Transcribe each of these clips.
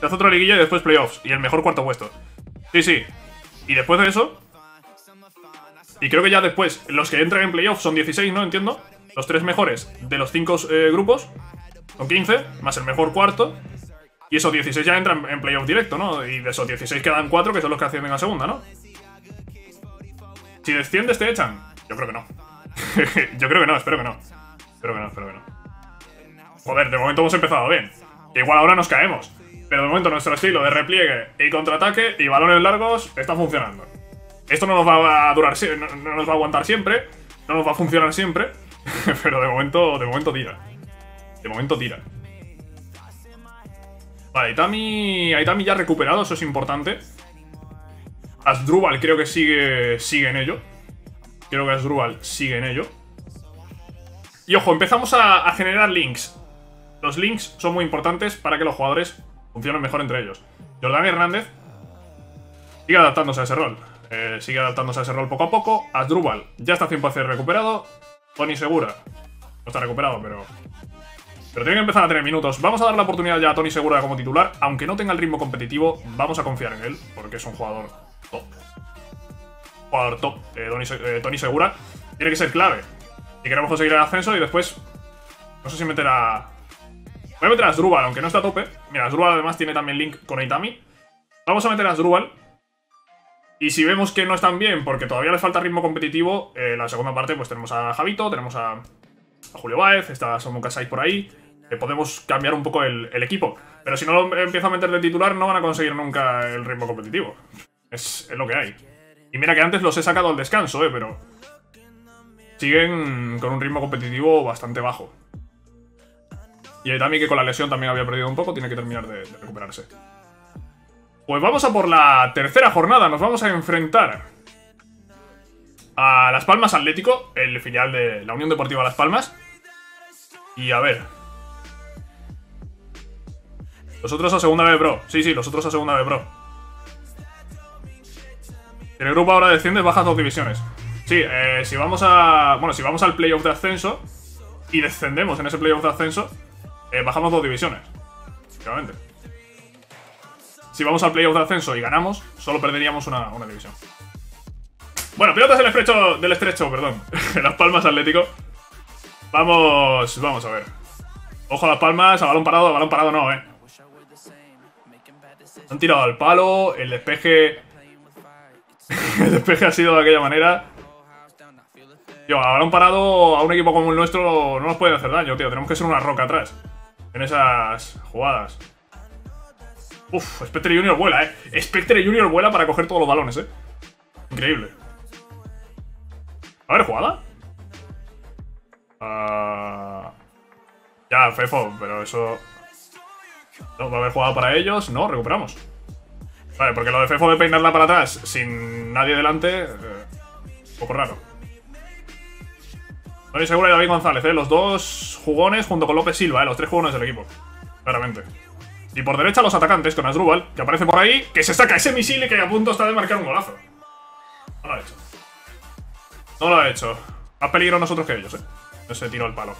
te hace otra liguilla y después playoffs. Y el mejor cuarto puesto. Sí, sí. Y después de eso... Y creo que ya después, los que entran en playoffs son 16, ¿no? Entiendo. Los tres mejores de los cinco eh, grupos son 15, más el mejor cuarto. Y esos 16 ya entran en playoff directo, ¿no? Y de esos 16 quedan 4 que son los que ascienden a segunda, ¿no? Si desciendes te echan. Yo creo que no. Yo creo que no, espero que no. Espero que no, espero que no. Joder, de momento hemos empezado bien. igual ahora nos caemos. Pero de momento nuestro estilo de repliegue y contraataque y balones largos está funcionando. Esto no nos va a durar, no nos va a aguantar siempre, no nos va a funcionar siempre, pero de momento, de momento tira. De momento tira. Vale, Itami, ya recuperado, eso es importante. Asdrubal creo que sigue, sigue en ello. Creo que Asdrubal sigue en ello. Y ojo, empezamos a generar links. Los links son muy importantes para que los jugadores Funciona mejor entre ellos. Jordán Hernández sigue adaptándose a ese rol. Eh, sigue adaptándose a ese rol poco a poco. Asdrúbal ya está 100% recuperado. Tony Segura no está recuperado, pero... Pero tiene que empezar a tener minutos. Vamos a dar la oportunidad ya a Tony Segura como titular. Aunque no tenga el ritmo competitivo, vamos a confiar en él, porque es un jugador top. Jugador top. Tony, Segura tiene que ser clave. y queremos conseguir el ascenso y después... No sé si meter a... Voy a meter a Asdrúbal, aunque no está a tope. Mira, Asdrúbal además tiene también link con Itami. Vamos a meter a Asdrúbal. Y si vemos que no están bien, porque todavía les falta ritmo competitivo, eh, la segunda parte pues tenemos a Javito, tenemos a, Julio Baez, está Samu por ahí. Eh, podemos cambiar un poco el, equipo. Pero si no lo empiezo a meter de titular, no van a conseguir nunca el ritmo competitivo. Es, lo que hay. Y mira que antes los he sacado al descanso, eh, pero... Siguen con un ritmo competitivo bastante bajo. Y también que con la lesión también había perdido un poco, tiene que terminar de, recuperarse. Pues vamos a por la tercera jornada. Nos vamos a enfrentar a Las Palmas Atlético, el filial de la Unión Deportiva Las Palmas. Y a ver. Los otros a segunda vez bro. Sí, sí, los otros a segunda vez bro. En el grupo ahora desciendes, bajas dos divisiones. Sí, eh, si vamos a. Bueno, si vamos al playoff de ascenso y descendemos en ese playoff de ascenso, eh, bajamos dos divisiones. Claramente. Si vamos al playoff de ascenso y ganamos, solo perderíamos una, división. Bueno, pilotas del estrecho, del estrecho, perdón. Las Palmas Atlético. Vamos, vamos a ver. Ojo a Las Palmas, a balón parado, a balón parado no, eh. Han tirado al palo, el despeje... el despeje ha sido de aquella manera. yo a balón parado a un equipo como el nuestro no nos pueden hacer daño, tío. Tenemos que ser una roca atrás en esas jugadas. Uf, Spectre Junior vuela, ¿eh? Spectre Junior vuela para coger todos los balones, ¿eh? Increíble. A haber jugada. Ah, ya, Fefo, pero eso... No, va a haber jugada para ellos. No, recuperamos. Vale, porque lo de Fefo de peinarla para atrás sin nadie delante... Eh, poco raro. Estoy seguro de David González, ¿eh? Los dos jugones junto con López Silva, ¿eh? Los tres jugones del equipo. Claramente. Y por derecha los atacantes con Asdrúbal, que aparece por ahí, que se saca ese misil y que a punto está de marcar un golazo. No lo ha hecho. No lo ha hecho. Más peligro nosotros que ellos, ¿eh? Ese tiro al palo.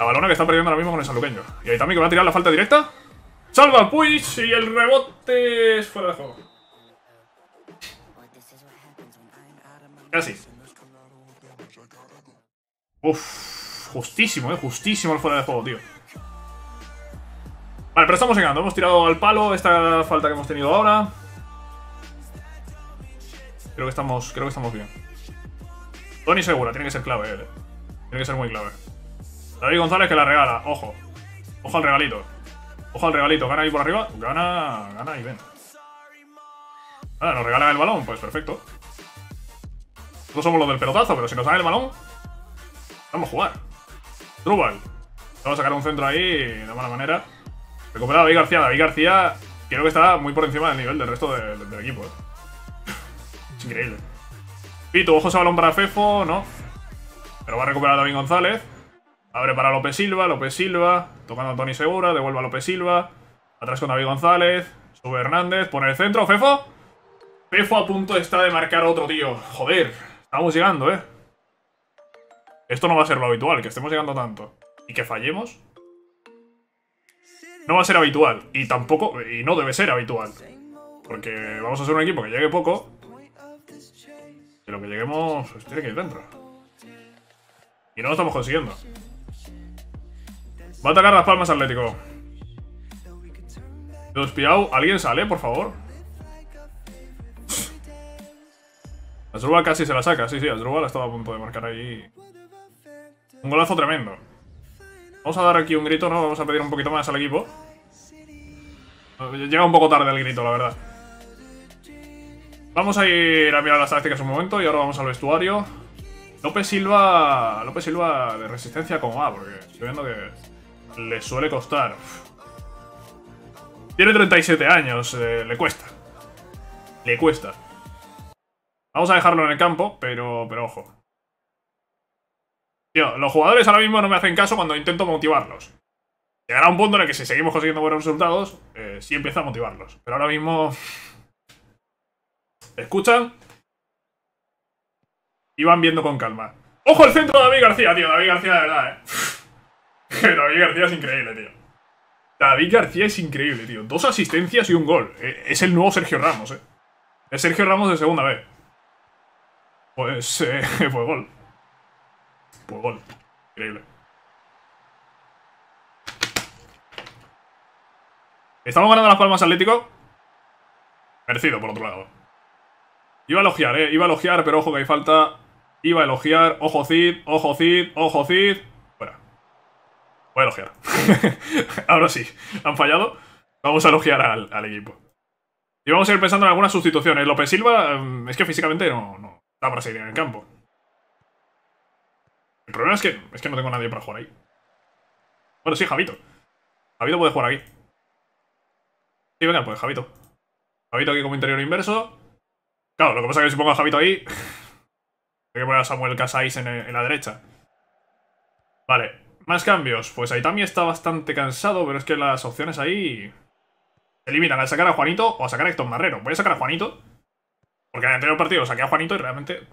La balona que está perdiendo ahora mismo con el saluqueño. Y ahí también que va a tirar la falta directa. Salva Puig y el rebote es fuera de juego. Casi. Uf, justísimo, eh. Justísimo el fuera de juego, tío. Vale, pero estamos llegando. Hemos tirado al palo esta falta que hemos tenido ahora. Creo que estamos, creo que estamos bien. Tony Segura, tiene que ser clave, eh. Tiene que ser muy clave. David González que la regala, ojo. Ojo al regalito. Ojo al regalito, gana ahí por arriba. Gana, gana y ven. Ahora nos regalan el balón, pues perfecto. No somos los del pelotazo, pero si nos dan el balón, Vamos a jugar. Trubal. Vamos a sacar un centro ahí de mala manera. Recuperado a David García. David García creo que está muy por encima del nivel del resto del equipo. Eh. es increíble. Pito, ojos a balón para Fefo, no. Pero va a recuperar a David González. Abre para López Silva, López Silva. Tocando a Tony Segura, devuelve a López Silva. Atrás con David González. Sube Hernández, pone el centro, Fefo. Fefo a punto está de marcar otro, tío. Joder, estamos llegando, eh. Esto no va a ser lo habitual, que estemos llegando tanto. ¿Y que fallemos? No va a ser habitual. Y tampoco... Y no debe ser habitual. Porque vamos a ser un equipo que llegue poco. Y lo que lleguemos tiene que ir dentro. Y no lo estamos consiguiendo. Va a atacar las palmas Atlético. Los Piau, ¿alguien sale, por favor? Azurba casi se la saca, sí, sí, Azurba estaba a punto de marcar ahí un golazo tremendo. Vamos a dar aquí un grito, ¿no? Vamos a pedir un poquito más al equipo. Llega un poco tarde el grito, la verdad. Vamos a ir a mirar las tácticas un momento y ahora vamos al vestuario. López Silva... López Silva de resistencia como A, porque estoy viendo que le suele costar. Tiene 37 años, eh, le cuesta. Le cuesta. Vamos a dejarlo en el campo, pero, pero ojo. Tío, los jugadores ahora mismo no me hacen caso cuando intento motivarlos. Llegará un punto en el que si seguimos consiguiendo buenos resultados, eh, sí empieza a motivarlos. Pero ahora mismo... Escuchan. Y van viendo con calma. ¡Ojo el centro de David García, tío! David García, de verdad, eh. David García es increíble, tío. David García es increíble, tío. Dos asistencias y un gol. Eh, es el nuevo Sergio Ramos, eh. Es Sergio Ramos de segunda vez. Pues, fue eh, pues gol. Pues gol. Increíble. Estamos ganando las palmas Atlético. Merecido, por otro lado. Iba a elogiar, eh. Iba a elogiar, pero ojo que hay falta. Iba a elogiar. Ojo Cid, ojo Cid, ojo Cid. Fuera. Voy a elogiar. Ahora sí. Han fallado. Vamos a elogiar al, equipo. Y vamos a ir pensando en algunas sustituciones. López Silva, em, es que físicamente no, no está para seguir en el campo. El problema es que, es que no tengo nadie para jugar ahí. Bueno, sí, Javito. Javito puede jugar aquí. Sí, venga, pues Javito. Javito aquí como interior inverso. Claro, lo que pasa es que si pongo a Javito ahí... Hay que poner a Samuel Casais en, la derecha. Vale, más cambios. Pues ahí también está bastante cansado, pero es que las opciones ahí... Se limitan a sacar a Juanito o a sacar a Héctor Marrero. Voy a sacar a Juanito. Porque en el anterior partido saqué a Juanito y realmente...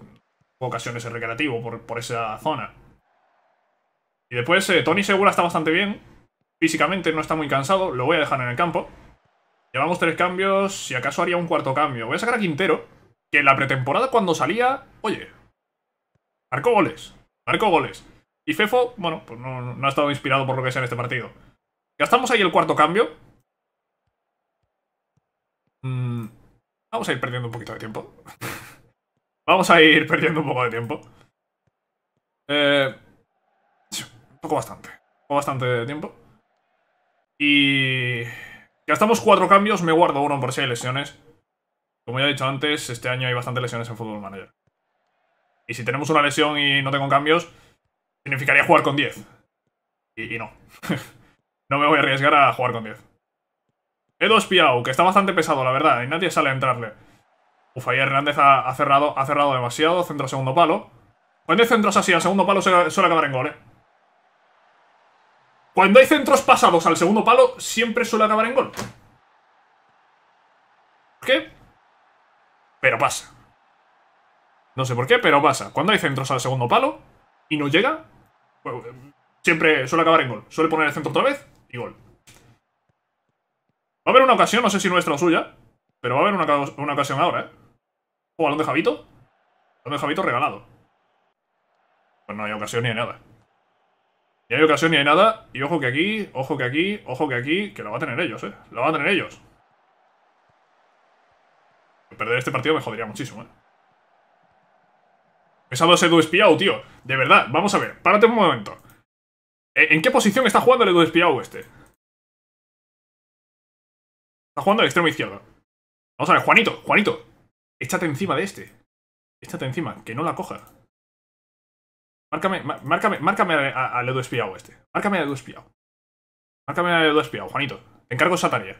Ocasiones recreativo por, por esa zona. Y después, eh, Tony Segura está bastante bien. Físicamente no está muy cansado. Lo voy a dejar en el campo. Llevamos tres cambios. Si acaso haría un cuarto cambio. Voy a sacar a Quintero. Que en la pretemporada cuando salía... Oye. Marcó goles. Marcó goles. Y Fefo, bueno, pues no, ha estado inspirado por lo que sea en este partido. Gastamos ahí el cuarto cambio. Mm, vamos a ir perdiendo un poquito de tiempo. vamos a ir perdiendo un poco de tiempo. Eh, Toco bastante. Toco bastante de tiempo. Y... estamos cuatro cambios, me guardo uno por si hay lesiones. Como ya he dicho antes, este año hay bastantes lesiones en Football Manager. Y si tenemos una lesión y no tengo cambios, significaría jugar con 10. Y, no. no me voy a arriesgar a jugar con 10. Edo Espiau, que está bastante pesado, la verdad, y nadie sale a entrarle. Ufa, Hernández ha, cerrado, ha cerrado demasiado, centro a segundo palo. Cuando hay centros así al segundo palo suele acabar en gol, eh. Cuando hay centros pasados al segundo palo, siempre suele acabar en gol. ¿Por qué? Pero pasa. No sé por qué, pero pasa. Cuando hay centros al segundo palo y no llega, pues, siempre suele acabar en gol. Suele poner el centro otra vez y gol. Va a haber una ocasión, no sé si nuestra o suya, pero va a haber una, ocasión ahora, ¿eh? O balón de Javito. Balón de Javito regalado. Pues no hay ocasión ni nada. Ni hay ocasión ni hay nada. Y ojo que aquí, ojo que aquí, ojo que aquí, que lo va a tener ellos, ¿eh? Lo va a tener ellos. Perder este partido me jodería muchísimo, ¿eh? Pesado ese Edu tío. De verdad, vamos a ver. Párate un momento. ¿En qué posición está jugando el Edu este? Está jugando al extremo izquierdo. Vamos a ver, Juanito, Juanito. Échate encima de este. Échate encima, que no la coja. Márcame, al Edu espiado este. Márcame al Edu espiado. Márcame al Edu espiado, Juanito. Te encargo esa tarea.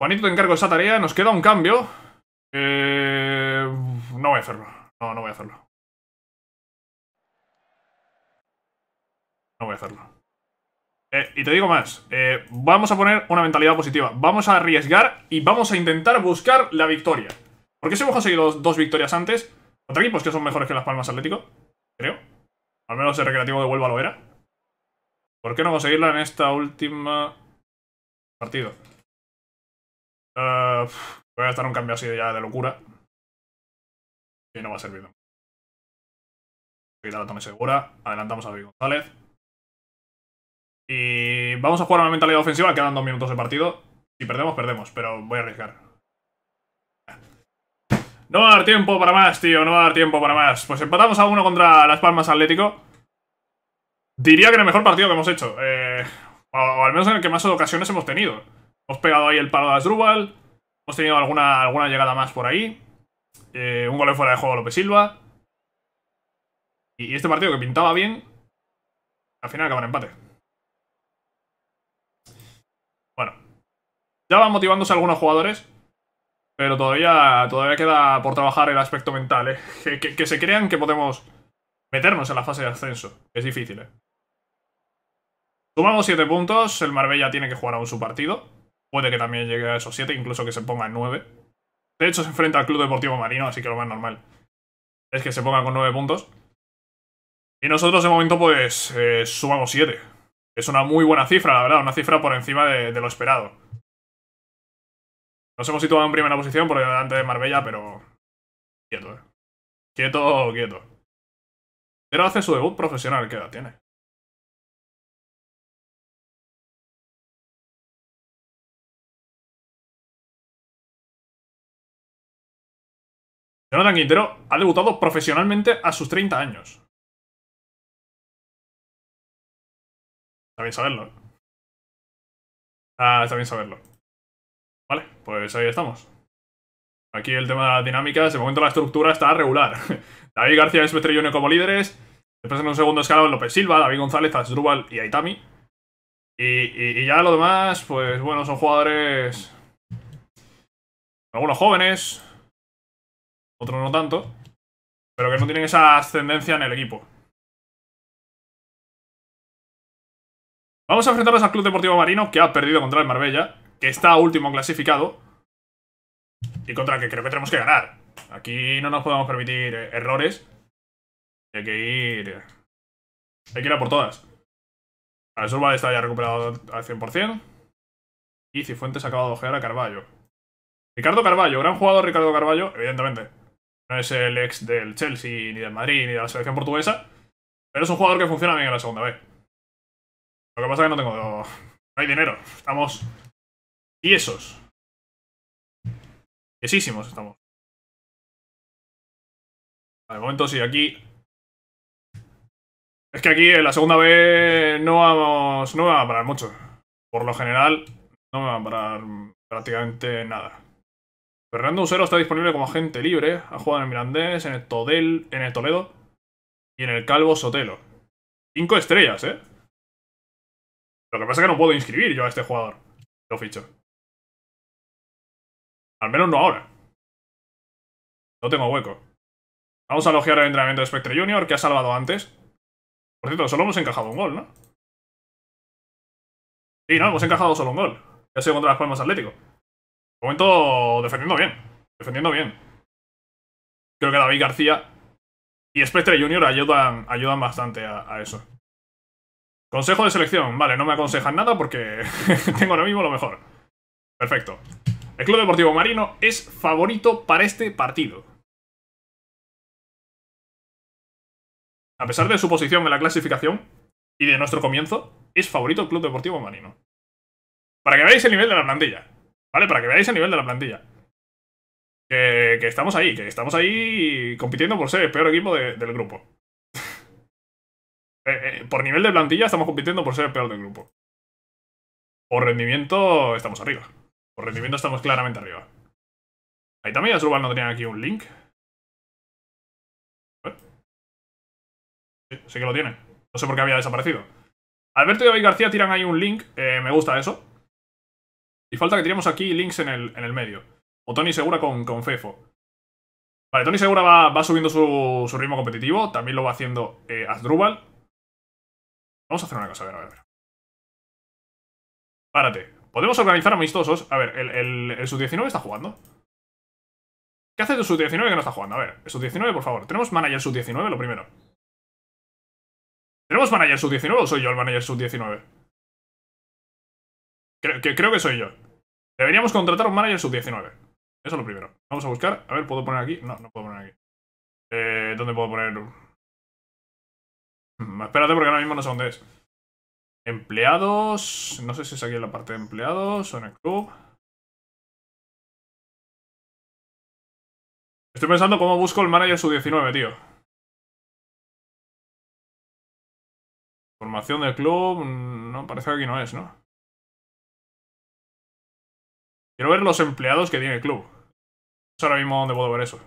Juanito, te encargo esa tarea. Nos queda un cambio. Eh, no voy a hacerlo. No, no voy a hacerlo. No voy a hacerlo. Eh, y te digo más. Eh, vamos a poner una mentalidad positiva. Vamos a arriesgar y vamos a intentar buscar la victoria. Porque si hemos conseguido dos victorias antes, contra pues que son mejores que las Palmas Atlético, Creo. Al menos el recreativo de vuelva lo era. ¿Por qué no conseguirla en esta última partido? Eh, voy a estar un cambio así ya de locura. Y no va a servir. la tome segura. Adelantamos a David González. Y vamos a jugar una mentalidad ofensiva. Quedan dos minutos de partido. Si perdemos, perdemos. Pero voy a arriesgar. No va a dar tiempo para más, tío, no va a dar tiempo para más. Pues empatamos a uno contra Las Palmas Atlético. Diría que el mejor partido que hemos hecho. Eh, o, al menos en el que más ocasiones hemos tenido. Hemos pegado ahí el palo de Asdrúbal. Hemos tenido alguna, alguna llegada más por ahí. Eh, un gol fuera de juego a López Silva. Y, este partido que pintaba bien, al final acaba en empate. Bueno. Ya van motivándose algunos jugadores. Pero todavía, todavía queda por trabajar el aspecto mental, ¿eh? Que, se crean que podemos meternos en la fase de ascenso. Es difícil, ¿eh? Sumamos 7 puntos. El Marbella tiene que jugar aún su partido. Puede que también llegue a esos 7, incluso que se ponga en 9. De hecho, se enfrenta al Club Deportivo Marino, así que lo más normal es que se ponga con 9 puntos. Y nosotros de momento pues eh, sumamos 7. Es una muy buena cifra, la verdad, una cifra por encima de lo esperado. Nos hemos situado en primera posición por delante de Marbella, pero... Quieto, eh. Quieto, quieto. Pero hace su debut profesional, ¿qué edad tiene? Jonathan Quintero ha debutado profesionalmente a sus 30 años. Está bien saberlo. Ah, está bien saberlo pues ahí estamos. Aquí el tema de las dinámicas, de momento la estructura está regular. David García y Junior como líderes. Después en un segundo escalón López Silva, David González, Azdrubal y Aitami. Y, y, ya lo demás, pues bueno, son jugadores... Algunos jóvenes, otros no tanto, pero que no tienen esa ascendencia en el equipo. Vamos a enfrentarnos al Club Deportivo Marino, que ha perdido contra el Marbella que está último clasificado y contra el que creo que tenemos que ganar. Aquí no nos podemos permitir e- errores. Hay que ir... Hay que ir a por todas. A Surval está ya recuperado al 100%. Y Cifuentes acabado de ojear a Carballo. Ricardo Carballo, gran jugador Ricardo Carballo, evidentemente. No es el ex del Chelsea, ni del Madrid, ni de la selección portuguesa. Pero es un jugador que funciona bien en la segunda vez Lo que pasa es que no tengo... No hay dinero. Estamos y esos. Esísimos estamos. De momento sí, aquí... Es que aquí en eh, la segunda vez no vamos... No me va a parar mucho. Por lo general, no me va a parar prácticamente nada. Fernando Usero está disponible como agente libre. Ha jugado en el Mirandés, en el, Todel, en el Toledo y en el Calvo Sotelo. Cinco estrellas, ¿eh? Lo que pasa es que no puedo inscribir yo a este jugador. Lo ficho. Al menos no ahora. No tengo hueco. Vamos a alojar el entrenamiento de Spectre Junior, que ha salvado antes. Por cierto, solo hemos encajado un gol, ¿no? Sí, no, hemos encajado solo un gol. Ya ha sido contra las Palmas Atlético. De momento, defendiendo bien. Defendiendo bien. Creo que David García y Spectre Junior ayudan, ayudan bastante a, a eso. Consejo de selección. Vale, no me aconsejan nada porque tengo ahora mismo lo mejor. Perfecto. El Club Deportivo Marino es favorito para este partido. A pesar de su posición en la clasificación y de nuestro comienzo, es favorito el Club Deportivo Marino. Para que veáis el nivel de la plantilla, ¿vale? Para que veáis el nivel de la plantilla. Que, estamos ahí, que estamos ahí compitiendo por ser el peor equipo del grupo. Eh, eh, por nivel de plantilla estamos compitiendo por ser el peor del grupo. Por rendimiento estamos arriba. Por rendimiento estamos claramente arriba. Ahí también Azdrubal no tenía aquí un link. Sí, que lo tiene. No sé por qué había desaparecido. Alberto y David García tiran ahí un link. Eh, me gusta eso. Y falta que tiremos aquí links en el, en el medio. O Tony Segura con, con Fefo. Vale, Tony Segura va, subiendo su, ritmo competitivo. También lo va haciendo eh, Azdrubal. Vamos a hacer una cosa, a ver, a ver. Párate. Podemos organizar amistosos. A ver, el, sub-19 está jugando. ¿Qué hace el sub-19 que no está jugando? A ver, el sub-19, por favor. ¿Tenemos manager sub-19? Lo primero. ¿Tenemos manager sub-19 o soy yo el manager sub-19? Creo que, soy yo. Deberíamos contratar un manager sub-19. Eso es lo primero. Vamos a buscar. A ver, ¿puedo poner aquí? No, no puedo poner aquí. Eh, ¿Dónde puedo poner...? Mm, espérate porque ahora mismo no sé dónde es. Empleados. No sé si es aquí en la parte de empleados o en el club. Estoy pensando cómo busco el manager sub-19, tío. Formación del club. Mm, no, parece que aquí no es, ¿no? Quiero ver los empleados que tiene el club. sé ahora mismo dónde puedo ver eso.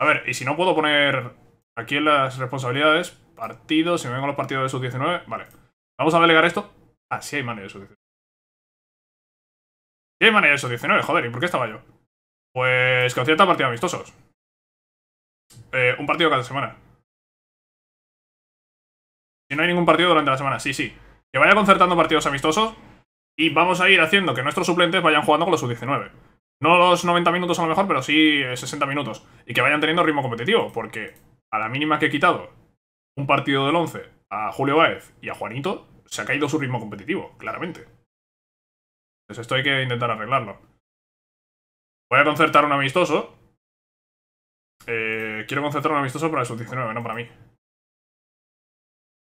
A ver, y si no puedo poner Aquí en las responsabilidades, partidos, si me vengo a los partidos de sub-19, vale. Vamos a delegar esto. Ah, sí hay manager de sub-19. Sí hay manager de sub-19, joder, ¿y por qué estaba yo? Pues con partido partidos amistosos. Eh, un partido cada semana. Si no hay ningún partido durante la semana, sí, sí. Que vaya concertando partidos amistosos y vamos a ir haciendo que nuestros suplentes vayan jugando con los sub-19. No los 90 minutos a lo mejor, pero sí 60 eh, minutos. Y que vayan teniendo ritmo competitivo, porque a la mínima que he quitado un partido del 11 a Julio Báez y a Juanito, se ha caído su ritmo competitivo, claramente. Entonces esto hay que intentar arreglarlo. Voy a concertar un amistoso. Eh, quiero concertar un amistoso para el sub-19, no para mí.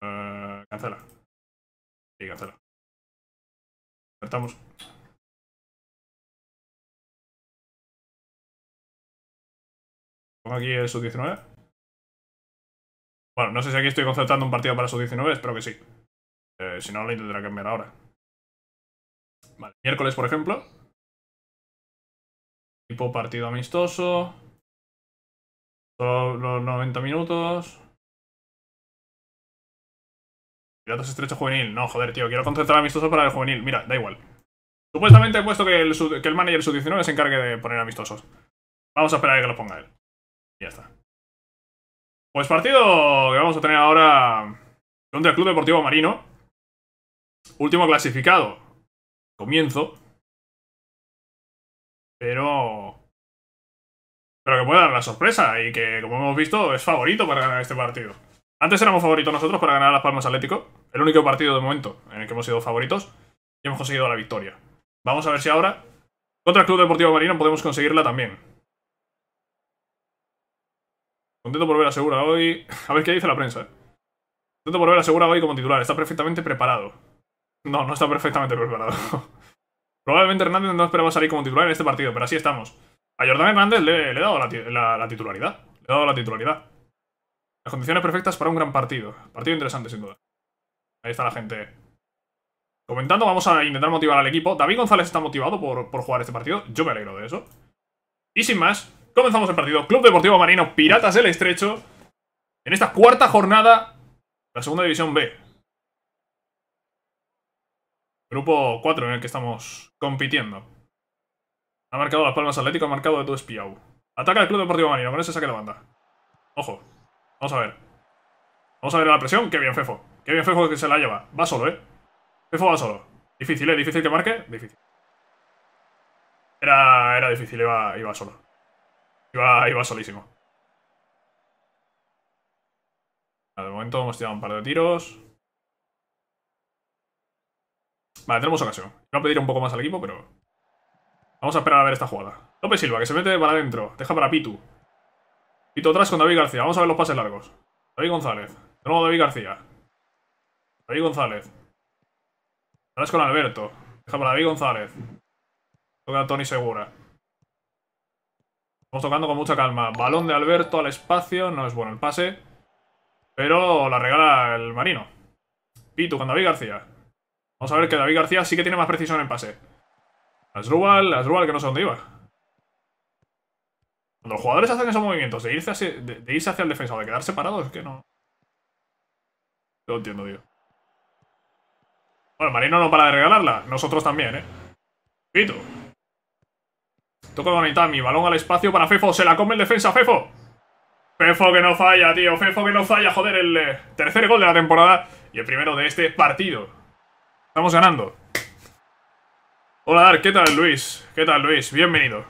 Eh, cancela. Sí, cancela. Concertamos. Pongo aquí el sub-19. Bueno, no sé si aquí estoy concertando un partido para sub-19, espero que sí. Eh, si no, lo intentaré cambiar ahora. Vale, miércoles, por ejemplo. Tipo partido amistoso. Todos los 90 minutos. Piratas estrecho juvenil. No, joder, tío, quiero concentrar amistoso para el juvenil. Mira, da igual. Supuestamente he puesto que el, manager sub-19 se encargue de poner amistosos. Vamos a esperar a que lo ponga él. Y ya está. Pues partido que vamos a tener ahora contra el Club Deportivo Marino. Último clasificado. Comienzo. Pero... Pero que puede dar la sorpresa y que, como hemos visto, es favorito para ganar este partido. Antes éramos favoritos nosotros para ganar a Las Palmas Atlético. El único partido de momento en el que hemos sido favoritos y hemos conseguido la victoria. Vamos a ver si ahora, contra el Club Deportivo Marino, podemos conseguirla también. Contento por ver a Segura hoy. A ver qué dice la prensa. Eh. Contento por ver a Segura hoy como titular. Está perfectamente preparado. No, no está perfectamente preparado. Probablemente Hernández no esperaba salir como titular en este partido, pero así estamos. A Jordán Hernández le, he dado la, titularidad. Le he dado la titularidad. Las condiciones perfectas para un gran partido. Partido interesante, sin duda. Ahí está la gente comentando. Vamos a intentar motivar al equipo. David González está motivado por, por jugar este partido. Yo me alegro de eso. Y sin más, Comenzamos el partido. Club Deportivo Marino, Piratas del Estrecho. En esta cuarta jornada, la segunda división B. Grupo 4 en el que estamos compitiendo. Ha marcado Las Palmas Atlético, ha marcado de todo espiau. Ataca el Club Deportivo Marino, con ese saque de banda. Ojo. Vamos a ver. Vamos a ver la presión. Qué bien, Fefo. Qué bien, Fefo que se la lleva. Va solo, ¿eh? Fefo va solo. Difícil, ¿eh? Difícil que marque. Difícil. Era, era difícil, iba, iba solo. Iba, iba solísimo. De momento hemos tirado un par de tiros. Vale, tenemos ocasión. Iba a pedir un poco más al equipo, pero... Vamos a esperar a ver esta jugada. López Silva, que se mete para adentro. Deja para Pitu. Pitu atrás con David García. Vamos a ver los pases largos. David González. De nuevo David García. David González. Atrás con Alberto. Deja para David González. Toca Tony Segura. Estamos tocando con mucha calma. Balón de Alberto al espacio. No es bueno el pase. Pero la regala el marino. Pitu con David García. Vamos a ver que David García sí que tiene más precisión en pase. Asrubal, Asrubal que no sé dónde iba. Cuando los jugadores hacen esos movimientos de irse hacia, hacia el defensa o de quedarse parados, es que no... No lo entiendo, tío. Bueno, el Marino no para de regalarla. Nosotros también, ¿eh? Pitu. Toca la mitad, balón al espacio para Fefo. Se la come el defensa, Fefo. Fefo que no falla, tío. Fefo que no falla. Joder, el eh, tercer gol de la temporada y el primero de este partido. Estamos ganando. Hola, ¿Qué tal, Luis? ¿Qué tal, Luis? Bienvenido.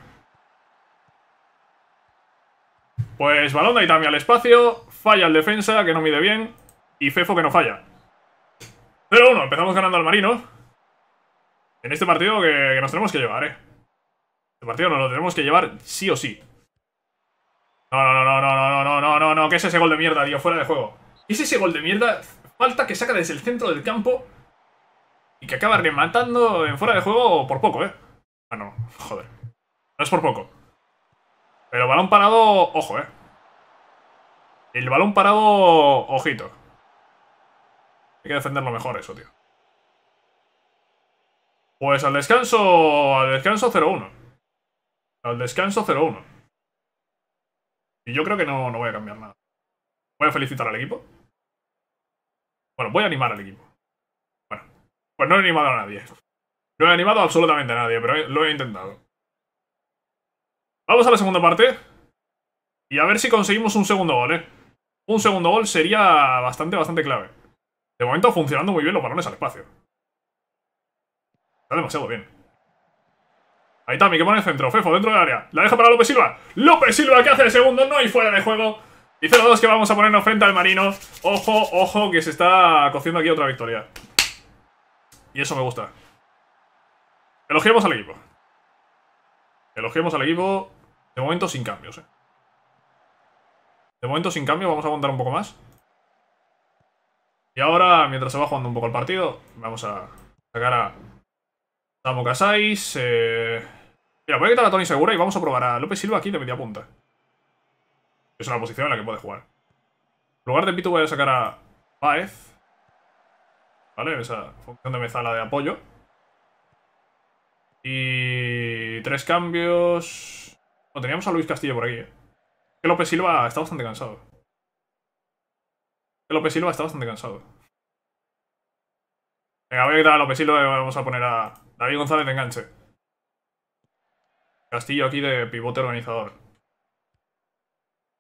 Pues balón de Itami al espacio. Falla el defensa, que no mide bien. Y Fefo que no falla. 0-1. Empezamos ganando al Marino. En este partido que nos tenemos que llevar, eh. El partido nos lo tenemos que llevar sí o sí. No, no, no, no, no, no, no, no, no, no, ¿Qué es ese gol de mierda, tío, fuera de juego. ¿Qué es ese gol de mierda? Falta que saca desde el centro del campo y que acaba rematando en fuera de juego por poco, ¿eh? Ah, no, joder. No es por poco. Pero balón parado, ojo, ¿eh? El balón parado, ojito. Hay que defenderlo mejor eso, tío. Pues al descanso, al descanso 0-1. Al descanso 0-1. Y yo creo que no, no voy a cambiar nada. Voy a felicitar al equipo. Bueno, voy a animar al equipo. Bueno, pues no he animado a nadie. No he animado absolutamente a nadie, pero lo he intentado. Vamos a la segunda parte. Y a ver si conseguimos un segundo gol, ¿eh? Un segundo gol sería bastante, bastante clave. De momento funcionando muy bien los balones al espacio. Está demasiado bien. Ahí mi que pone el centro. Fefo, dentro del área. La deja para López Silva. López Silva que hace el segundo. No hay fuera de juego. Y 0-2 que vamos a ponernos frente al Marino. Ojo, ojo, que se está cociendo aquí otra victoria. Y eso me gusta. Elogiemos al equipo. Elogiemos al equipo. De momento sin cambios, eh. De momento sin cambio. vamos a aguantar un poco más. Y ahora, mientras se va jugando un poco el partido, vamos a sacar a Samu Casais. Eh voy a quitar a Tony Segura y vamos a probar a López Silva aquí de media punta. Es una posición en la que puede jugar. En lugar de Pitu voy a sacar a Paez. ¿Vale? Esa función de mezala de apoyo. Y... Tres cambios... No, teníamos a Luis Castillo por aquí, eh. Que López Silva está bastante cansado. Que López Silva está bastante cansado. Venga, voy a quitar a López Silva y vamos a poner a David González de enganche. Castillo aquí de pivote organizador.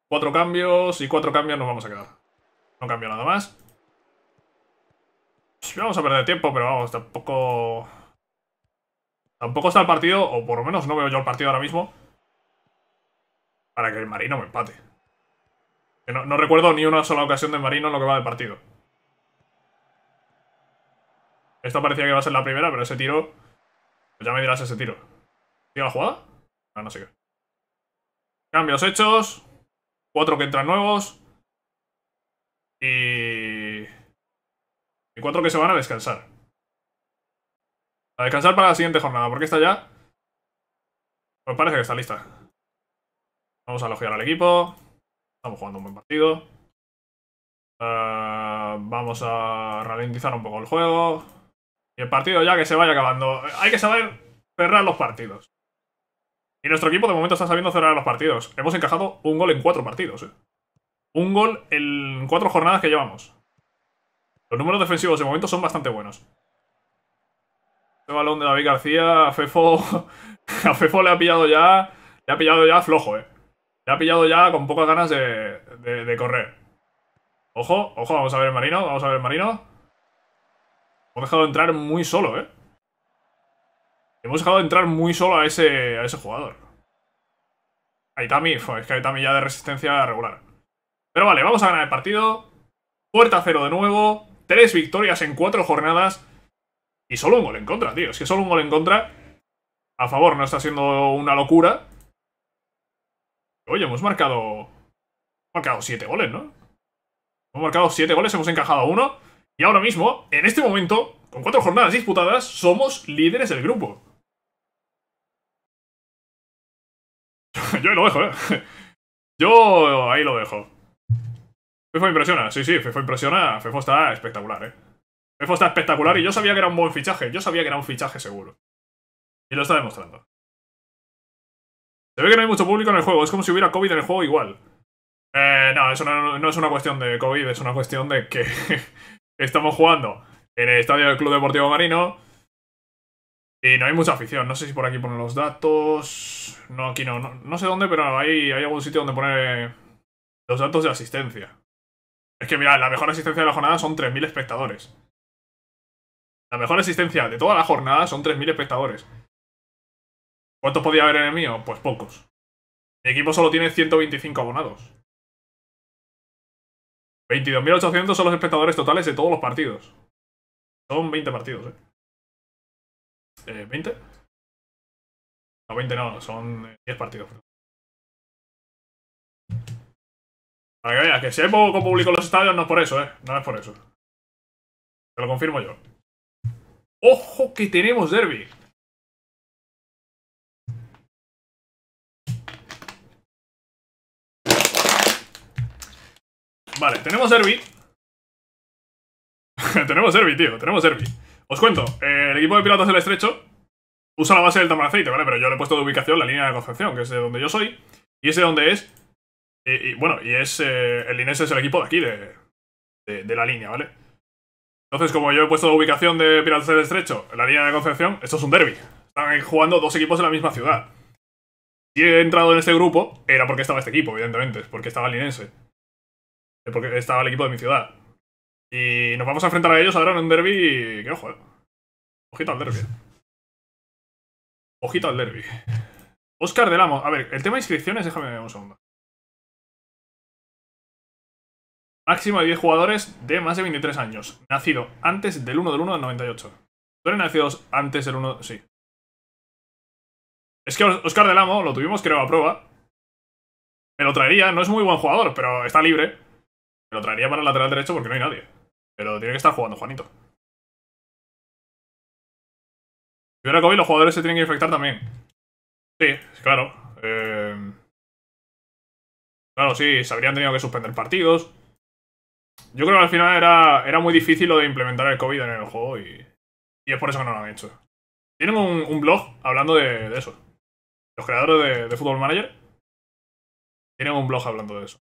Cuatro cambios y cuatro cambios nos vamos a quedar. No cambio nada más. Vamos a perder tiempo, pero vamos, tampoco... Tampoco está el partido, o por lo menos no veo yo el partido ahora mismo, para que el Marino me empate. No, recuerdo ni una sola ocasión de Marino en lo que va del partido. Esto parecía que iba a ser la primera, pero ese tiro... Pues ya me dirás ese tiro. ¿Sigue la jugada? Ah, no sé qué. Cambios hechos. Cuatro que entran nuevos. Y... Y cuatro que se van a descansar. A descansar para la siguiente jornada, porque está ya... Pues parece que está lista. Vamos a elogiar al equipo. Estamos jugando un buen partido. Ah, vamos a ralentizar un poco el juego. Y el partido ya que se vaya acabando. Hay que saber cerrar los partidos. Y nuestro equipo de momento está sabiendo cerrar los partidos. Hemos encajado un gol en cuatro partidos, ¿eh? Un gol en cuatro jornadas que llevamos. Los números defensivos de momento son bastante buenos. Este balón de David García, a Fefo... A Fefo le ha pillado ya... Le ha pillado ya flojo, ¿eh? Le ha pillado ya con pocas ganas de, de, correr. Ojo, ojo, vamos a ver Marino, vamos a ver el Marino. Hemos dejado entrar muy solo, ¿eh? Hemos dejado de entrar muy solo a ese, a ese jugador. Aitami, es que Aitami ya de resistencia regular. Pero vale, vamos a ganar el partido. Puerta cero de nuevo. Tres victorias en cuatro jornadas. Y solo un gol en contra, tío. Es que solo un gol en contra. A favor no está siendo una locura. Oye, hemos marcado... Hemos marcado siete goles, ¿no? Hemos marcado siete goles, hemos encajado uno. Y ahora mismo, en este momento, con cuatro jornadas disputadas, somos líderes del grupo. ¿eh? yo ahí lo dejo, ¿eh? Yo ahí lo dejo. fue impresiona, sí, sí, Fefo impresiona. Fefo está espectacular, ¿eh? Fefo está espectacular y yo sabía que era un buen fichaje. Yo sabía que era un fichaje seguro. Y lo está demostrando. Se ve que no hay mucho público en el juego. Es como si hubiera COVID en el juego igual. Eh, no, eso no es una cuestión de COVID. Es una cuestión de que estamos jugando en el estadio del Club Deportivo Marino y eh, no hay mucha afición. No sé si por aquí ponen los datos. No, aquí no. No, sé dónde, pero hay, algún sitio donde pone los datos de asistencia. Es que mira, la mejor asistencia de la jornada son 3.000 espectadores. La mejor asistencia de toda la jornada son 3.000 espectadores. ¿Cuántos podía haber en el mío? Pues pocos. Mi equipo solo tiene 125 abonados. 22.800 son los espectadores totales de todos los partidos. Son 20 partidos, eh eh, 20. No, 20 no, son 10 eh, partidos. Para que veas que si hay poco público en los estadios no es por eso, ¿eh? No es por eso. Te lo confirmo yo. ¡Ojo que tenemos derby! Vale, tenemos derby. tenemos derby, tío, tenemos derby. Os cuento, eh, el equipo de Piratas del Estrecho usa la base del Tamaraceite, ¿vale? Pero yo le he puesto de ubicación la línea de Concepción, que es de donde yo soy, y es donde es. Y, bueno, y es. Eh, el Inés es el equipo de aquí, de, de, la línea, ¿vale? Entonces, como yo he puesto de ubicación de Piratas del Estrecho, la línea de Concepción, esto es un derby. Están jugando dos equipos de la misma ciudad. Si he entrado en este grupo, era porque estaba este equipo, evidentemente, es porque estaba el Linense. porque estaba el equipo de mi ciudad. Y nos vamos a enfrentar a ellos ahora en un derby. ¡Qué ojo, eh. Ojito al derby. Eh. Ojito al derby. Oscar Delamo. A ver, el tema de inscripciones, déjame un segundo. Máximo de 10 jugadores de más de 23 años. Nacido antes del 1 del 1 del 98. ¿Tú eres nacidos antes del 1? Sí. Es que Oscar del lo tuvimos, creo, a prueba. Me lo traería. No es muy buen jugador, pero está libre. Me lo traería para el lateral derecho porque no hay nadie. Pero tiene que estar jugando Juanito. Si hubiera COVID, los jugadores se tienen que infectar también. Sí, claro. Eh, claro, sí, se habrían tenido que suspender partidos. Yo creo que al final era, era muy difícil lo de implementar el COVID en el juego y, es por eso que no lo han hecho. Tienen un, blog hablando de, eso. Los creadores de, de Football Manager tienen un blog hablando de eso.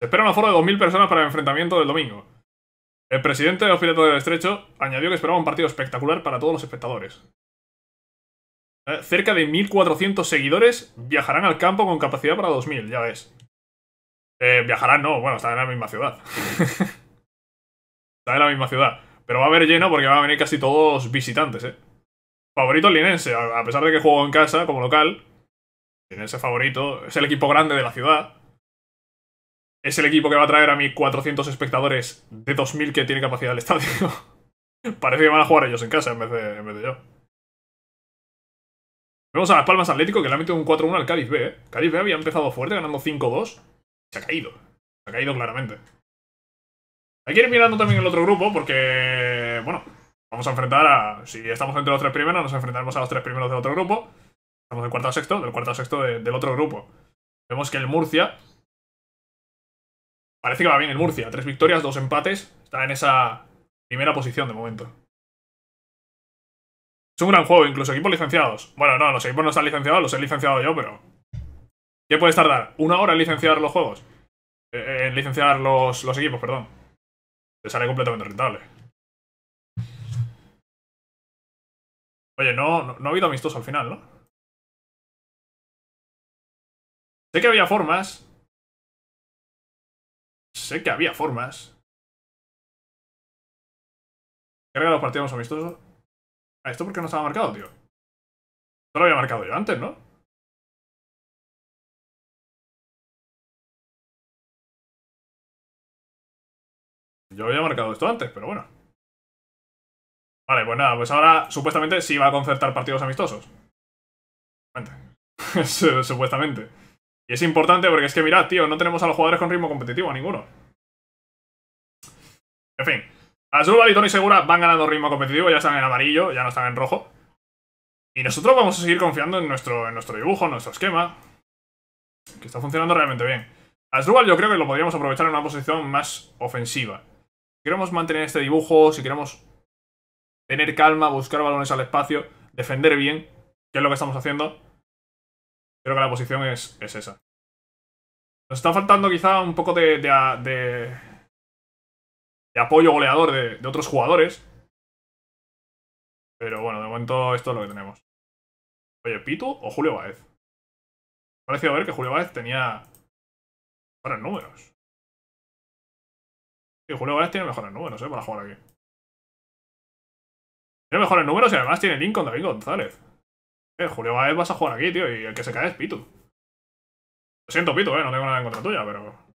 Se espera un aforo de 2.000 personas para el enfrentamiento del domingo. El presidente de los del estrecho añadió que esperaba un partido espectacular para todos los espectadores. Eh, cerca de 1.400 seguidores viajarán al campo con capacidad para 2.000, ya ves. Eh, viajarán no, bueno, están en la misma ciudad. Está en la misma ciudad. Pero va a haber lleno porque van a venir casi todos visitantes, ¿eh? Favorito linense, a pesar de que juego en casa como local. Linense favorito, es el equipo grande de la ciudad es el equipo que va a traer a mí 400 espectadores de 2.000 que tiene capacidad el estadio. Parece que van a jugar ellos en casa en vez de, en de yo. Vemos a Las Palmas Atlético, que le ha metido un 4-1 al Cádiz B. ¿eh? Cádiz B había empezado fuerte, ganando 5-2. Se ha caído. Se ha caído claramente. Hay que ir mirando también el otro grupo, porque... Bueno, vamos a enfrentar a... Si estamos entre los tres primeros, nos enfrentaremos a los tres primeros del otro grupo. Estamos del cuarto a sexto, del cuarto sexto del otro grupo. Vemos que el Murcia parece que va bien el Murcia. Tres victorias, dos empates. Está en esa primera posición de momento. Es un gran juego, incluso equipos licenciados. Bueno, no, los equipos no están licenciados, los he licenciado yo, pero... ¿Qué puedes tardar? ¿Una hora en licenciar los juegos? Eh, eh, en licenciar los, equipos, perdón. Te sale completamente rentable. Oye, no, no, no ha habido amistoso al final, ¿no? Sé que había formas Sé que había formas. Carga los partidos amistosos. ¿A esto por qué no estaba marcado, tío? Esto lo había marcado yo antes, ¿no? Yo había marcado esto antes, pero bueno. Vale, pues nada, pues ahora supuestamente sí va a concertar partidos amistosos. Supuestamente. Y es importante porque es que, mirad, tío, no tenemos a los jugadores con ritmo competitivo, a ninguno. En fin. Azulval y Tony Segura van ganando ritmo competitivo, ya están en amarillo, ya no están en rojo. Y nosotros vamos a seguir confiando en nuestro, en nuestro dibujo, en nuestro esquema. Que está funcionando realmente bien. Azulval yo creo que lo podríamos aprovechar en una posición más ofensiva. Si queremos mantener este dibujo, si queremos tener calma, buscar balones al espacio, defender bien, que es lo que estamos haciendo, Creo que la posición es, esa. Nos está faltando quizá un poco de, de, apoyo goleador de, otros jugadores. Pero bueno, de momento esto es lo que tenemos. Oye, ¿Pitu o Julio Baez? Pareció ver que Julio Báez tenía mejores números. Sí, Julio Báez tiene mejores números, eh, para jugar aquí. Tiene mejores números y además tiene Lincoln David González. Eh, Julio vas a jugar aquí, tío, y el que se cae es Pitu. Lo siento, Pitu, eh, no tengo nada en contra tuya, pero